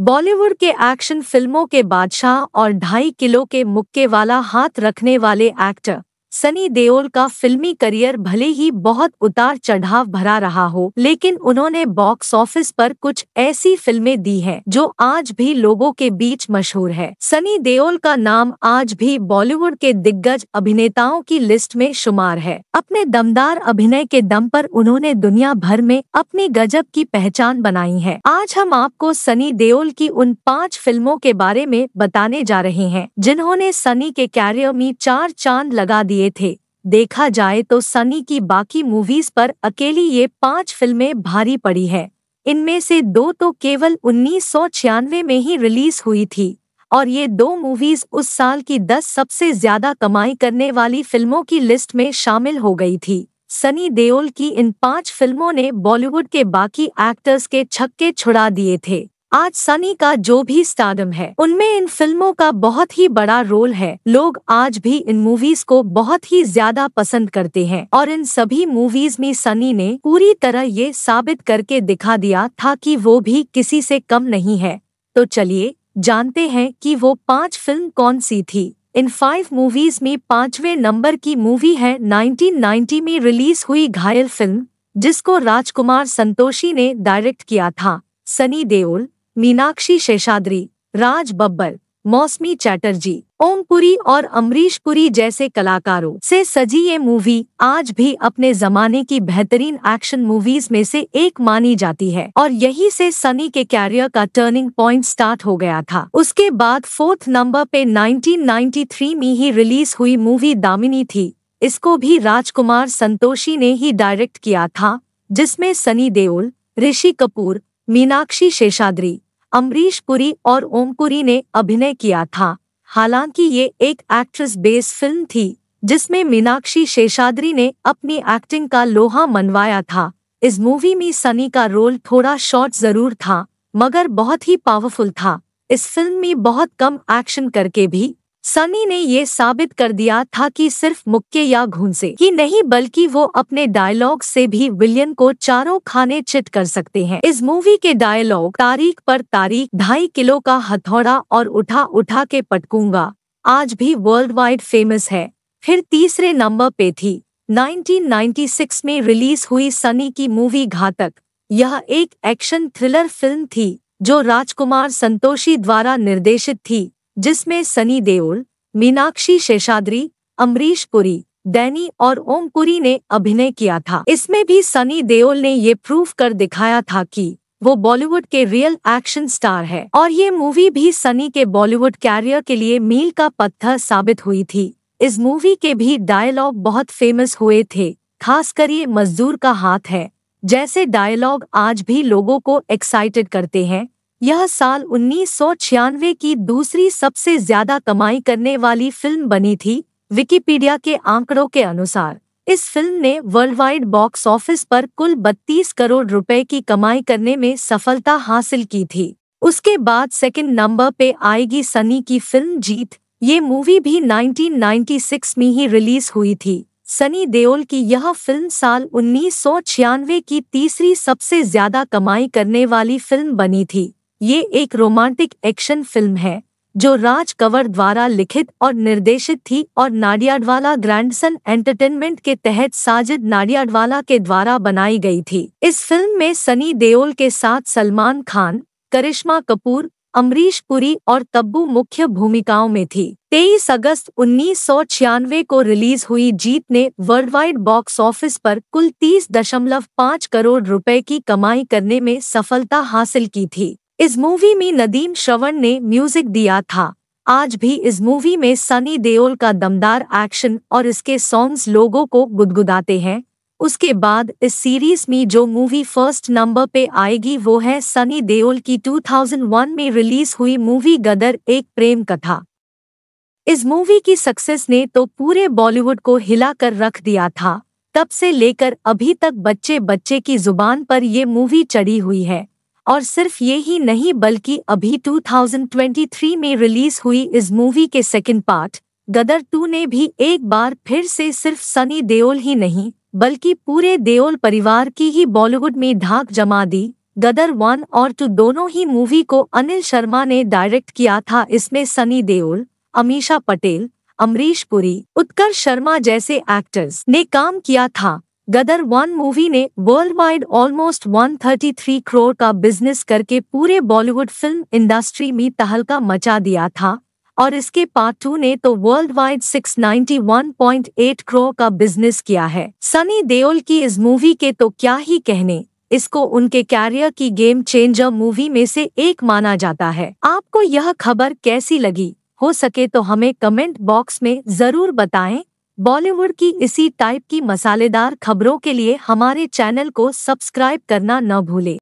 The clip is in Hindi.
बॉलीवुड के एक्शन फिल्मों के बादशाह और ढाई किलो के मुक्के वाला हाथ रखने वाले एक्टर सनी देओल का फिल्मी करियर भले ही बहुत उतार चढ़ाव भरा रहा हो लेकिन उन्होंने बॉक्स ऑफिस पर कुछ ऐसी फिल्में दी हैं जो आज भी लोगों के बीच मशहूर है सनी देओल का नाम आज भी बॉलीवुड के दिग्गज अभिनेताओं की लिस्ट में शुमार है अपने दमदार अभिनय के दम पर उन्होंने दुनिया भर में अपनी गजब की पहचान बनाई है आज हम आपको सनी देओल की उन पाँच फिल्मों के बारे में बताने जा रहे हैं जिन्होंने सनी के कैरियर में चार चांद लगा दिए लिए थे देखा जाए तो सनी की बाकी मूवीज पर अकेली ये पांच फिल्में भारी पड़ी है इनमें से दो तो केवल उन्नीस में ही रिलीज हुई थी और ये दो मूवीज उस साल की दस सबसे ज्यादा कमाई करने वाली फिल्मों की लिस्ट में शामिल हो गई थी सनी देओल की इन पांच फिल्मों ने बॉलीवुड के बाकी एक्टर्स के छक्के छुड़ा दिए थे आज सनी का जो भी स्टार्डम है उनमें इन फिल्मों का बहुत ही बड़ा रोल है लोग आज भी इन मूवीज को बहुत ही ज्यादा पसंद करते हैं और इन सभी मूवीज में सनी ने पूरी तरह ये साबित करके दिखा दिया था कि वो भी किसी से कम नहीं है तो चलिए जानते हैं कि वो पांच फिल्म कौन सी थी इन फाइव मूवीज में पांचवें नंबर की मूवी है 1990 में रिलीज हुई घायल फिल्म जिसको राजकुमार संतोषी ने डायरेक्ट किया था सनी देओल मीनाक्षी शेषाद्री राज बब्बर मौसमी चैटर्जी ओमपुरी और अमरीश पुरी जैसे कलाकारों से सजी ये मूवी आज भी अपने जमाने की बेहतरीन एक्शन मूवीज में से एक मानी जाती है और यही से सनी के कैरियर का टर्निंग पॉइंट स्टार्ट हो गया था उसके बाद फोर्थ नंबर पे 1993 में ही रिलीज हुई मूवी दामिनी थी इसको भी राजकुमार संतोषी ने ही डायरेक्ट किया था जिसमें सनी देओल ऋषि कपूर मीनाक्षी शेषाद्री अमरीश पुरी और ओमपुरी ने अभिनय किया था हालांकि ये एक एक्ट्रेस बेस्ड फिल्म थी जिसमें मीनाक्षी शेषाद्री ने अपनी एक्टिंग का लोहा मनवाया था इस मूवी में सनी का रोल थोड़ा शॉर्ट जरूर था मगर बहुत ही पावरफुल था इस फिल्म में बहुत कम एक्शन करके भी सनी ने ये साबित कर दिया था कि सिर्फ मुक्के या घूंसे ही नहीं बल्कि वो अपने डायलॉग से भी विलियन को चारों खाने चिट कर सकते हैं इस मूवी के डायलॉग तारीख पर तारीख ढाई किलो का हथौड़ा और उठा उठा के पटकूंगा आज भी वर्ल्ड वाइड फेमस है फिर तीसरे नंबर पे थी 1996 में रिलीज हुई सनी की मूवी घातक यह एक एक्शन थ्रिलर फिल्म थी जो राजकुमार संतोषी द्वारा निर्देशित थी जिसमें सनी देओल मीनाक्षी शेषाद्री अमरीश पुरी डैनी और ओम पुरी ने अभिनय किया था इसमें भी सनी देओल ने ये प्रूव कर दिखाया था कि वो बॉलीवुड के रियल एक्शन स्टार है और ये मूवी भी सनी के बॉलीवुड कैरियर के लिए मील का पत्थर साबित हुई थी इस मूवी के भी डायलॉग बहुत फेमस हुए थे खास कर ये मजदूर का हाथ है जैसे डायलॉग आज भी लोगों को एक्साइटेड करते हैं यह साल उन्नीस की दूसरी सबसे ज्यादा कमाई करने वाली फिल्म बनी थी विकिपीडिया के आंकड़ों के अनुसार इस फिल्म ने वर्ल्ड वाइड बॉक्स ऑफिस पर कुल 32 करोड़ रुपए की कमाई करने में सफलता हासिल की थी उसके बाद सेकंड नंबर पे आएगी सनी की फिल्म जीत ये मूवी भी 1996 में ही रिलीज हुई थी सनी देओल की यह फिल्म साल उन्नीस की तीसरी सबसे ज्यादा कमाई करने वाली फिल्म बनी थी ये एक रोमांटिक एक्शन फिल्म है जो राज कंवर द्वारा लिखित और निर्देशित थी और नाडियाडवाला ग्रैंडसन एंटरटेनमेंट के तहत साजिद नाडियाडवाला के द्वारा बनाई गई थी इस फिल्म में सनी देओल के साथ सलमान खान करिश्मा कपूर अमरीश पुरी और तब्बू मुख्य भूमिकाओं में थी 23 अगस्त उन्नीस को रिलीज हुई जीत ने वर्ल्ड वाइड बॉक्स ऑफिस पर कुल 30.5 करोड़ रुपए की कमाई करने में सफलता हासिल की थी इस मूवी में नदीम श्रवण ने म्यूजिक दिया था आज भी इस मूवी में सनी देओल का दमदार एक्शन और इसके सॉन्ग्स लोगों को गुदगुदाते हैं उसके बाद इस सीरीज में जो मूवी फर्स्ट नंबर पे आएगी वो है सनी देओल की 2001 में रिलीज हुई मूवी गदर एक प्रेम कथा इस मूवी की सक्सेस ने तो पूरे बॉलीवुड को हिला कर रख दिया था तब से लेकर अभी तक बच्चे बच्चे की जुबान पर ये मूवी चढ़ी हुई है और सिर्फ ये ही नहीं बल्कि अभी 2023 में रिलीज हुई इस मूवी के सेकंड पार्ट गदर टू ने भी एक बार फिर से सिर्फ सनी देओल ही नहीं बल्कि पूरे देओल परिवार की ही बॉलीवुड में धाक जमा दी गदर वन और टू दोनों ही मूवी को अनिल शर्मा ने डायरेक्ट किया था इसमें सनी देओल अमीशा पटेल अमरीश पुरी उत्कर्ष शर्मा जैसे एक्टर्स ने काम किया था गदर वन मूवी ने वर्ल्ड वाइड ऑलमोस्ट 133 करोड़ का बिजनेस करके पूरे बॉलीवुड फिल्म इंडस्ट्री में तहलका मचा दिया था और इसके पार्ट टू ने तो वर्ल्ड वाइड 691.8 करोड़ का बिजनेस किया है सनी देओल की इस मूवी के तो क्या ही कहने इसको उनके कैरियर की गेम चेंजर मूवी में से एक माना जाता है आपको यह खबर कैसी लगी हो सके तो हमें कमेंट बॉक्स में जरूर बताएं बॉलीवुड की इसी टाइप की मसालेदार खबरों के लिए हमारे चैनल को सब्सक्राइब करना न भूलें